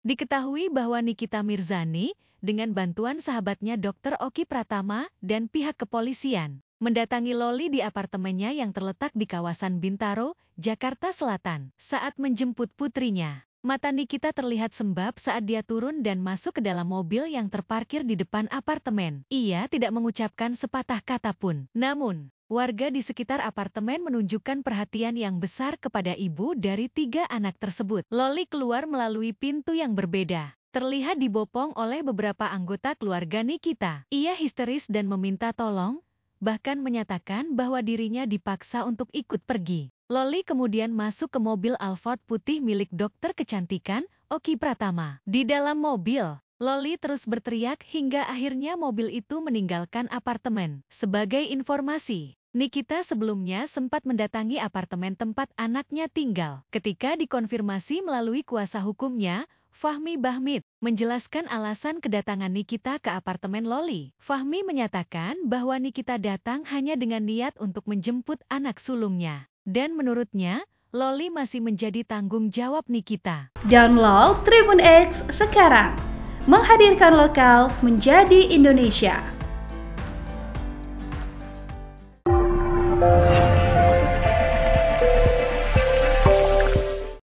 Diketahui bahwa Nikita Mirzani, dengan bantuan sahabatnya Dr. Oki Pratama dan pihak kepolisian, mendatangi Loli di apartemennya yang terletak di kawasan Bintaro, Jakarta Selatan. Saat menjemput putrinya, mata Nikita terlihat sembab saat dia turun dan masuk ke dalam mobil yang terparkir di depan apartemen. Ia tidak mengucapkan sepatah kata pun. Namun, Warga di sekitar apartemen menunjukkan perhatian yang besar kepada ibu dari tiga anak tersebut. Loli keluar melalui pintu yang berbeda. Terlihat dibopong oleh beberapa anggota keluarga Nikita. Ia histeris dan meminta tolong, bahkan menyatakan bahwa dirinya dipaksa untuk ikut pergi. Loli kemudian masuk ke mobil Alphard putih milik dokter kecantikan, Oki Pratama. Di dalam mobil, Loli terus berteriak hingga akhirnya mobil itu meninggalkan apartemen. Sebagai informasi, Nikita sebelumnya sempat mendatangi apartemen tempat anaknya tinggal. Ketika dikonfirmasi melalui kuasa hukumnya, Fahmi Bahmid menjelaskan alasan kedatangan Nikita ke apartemen Loli. Fahmi menyatakan bahwa Nikita datang hanya dengan niat untuk menjemput anak sulungnya. Dan menurutnya, Loli masih menjadi tanggung jawab Nikita. Download Tribun X sekarang. Menghadirkan lokal menjadi Indonesia. Thank you.